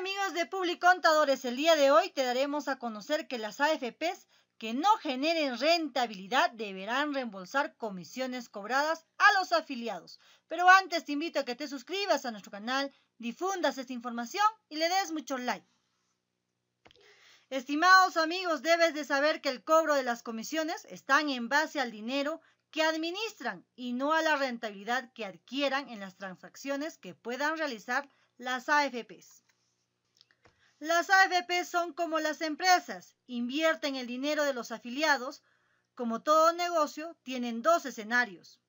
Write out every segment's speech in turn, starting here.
amigos de Contadores, el día de hoy te daremos a conocer que las AFPs que no generen rentabilidad deberán reembolsar comisiones cobradas a los afiliados. Pero antes te invito a que te suscribas a nuestro canal, difundas esta información y le des muchos like. Estimados amigos, debes de saber que el cobro de las comisiones están en base al dinero que administran y no a la rentabilidad que adquieran en las transacciones que puedan realizar las AFPs. Las AFP son como las empresas, invierten el dinero de los afiliados. Como todo negocio, tienen dos escenarios.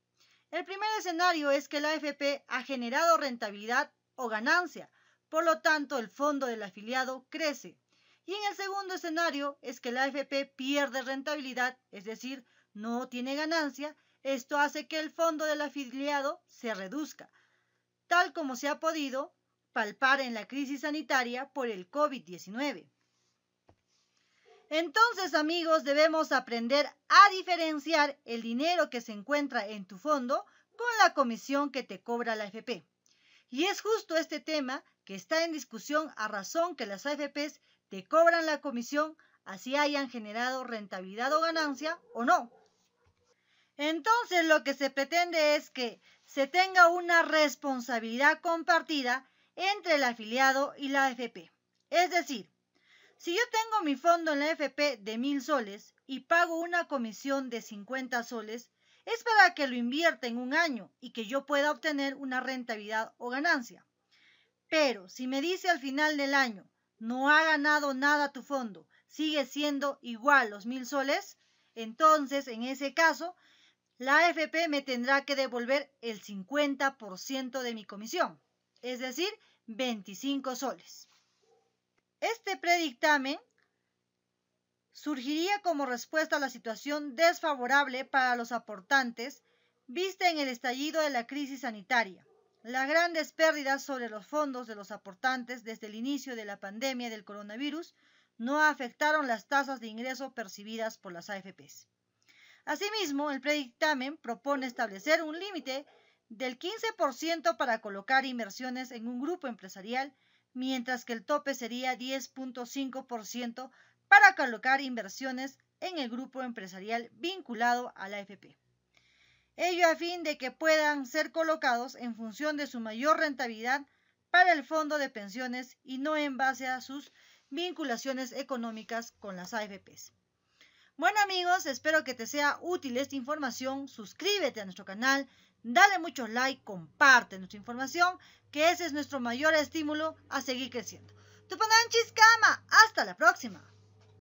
El primer escenario es que la AFP ha generado rentabilidad o ganancia, por lo tanto el fondo del afiliado crece. Y en el segundo escenario es que la AFP pierde rentabilidad, es decir, no tiene ganancia. Esto hace que el fondo del afiliado se reduzca. Tal como se ha podido, palpar en la crisis sanitaria por el COVID-19. Entonces, amigos, debemos aprender a diferenciar el dinero que se encuentra en tu fondo con la comisión que te cobra la AFP. Y es justo este tema que está en discusión a razón que las AFPs te cobran la comisión así hayan generado rentabilidad o ganancia o no. Entonces lo que se pretende es que se tenga una responsabilidad compartida entre el afiliado y la AFP. Es decir, si yo tengo mi fondo en la AFP de mil soles y pago una comisión de 50 soles, es para que lo invierta en un año y que yo pueda obtener una rentabilidad o ganancia. Pero si me dice al final del año, no ha ganado nada tu fondo, sigue siendo igual los mil soles, entonces en ese caso, la AFP me tendrá que devolver el 50% de mi comisión. Es decir, 25 soles. Este predictamen surgiría como respuesta a la situación desfavorable para los aportantes vista en el estallido de la crisis sanitaria, las grandes pérdidas sobre los fondos de los aportantes desde el inicio de la pandemia del coronavirus no afectaron las tasas de ingreso percibidas por las AFPs. Asimismo, el predictamen propone establecer un límite del 15% para colocar inversiones en un grupo empresarial, mientras que el tope sería 10.5% para colocar inversiones en el grupo empresarial vinculado a la AFP. Ello a fin de que puedan ser colocados en función de su mayor rentabilidad para el fondo de pensiones y no en base a sus vinculaciones económicas con las AFPs. Bueno amigos, espero que te sea útil esta información. Suscríbete a nuestro canal, dale muchos like, comparte nuestra información, que ese es nuestro mayor estímulo a seguir creciendo. Tupananchis Kama, hasta la próxima.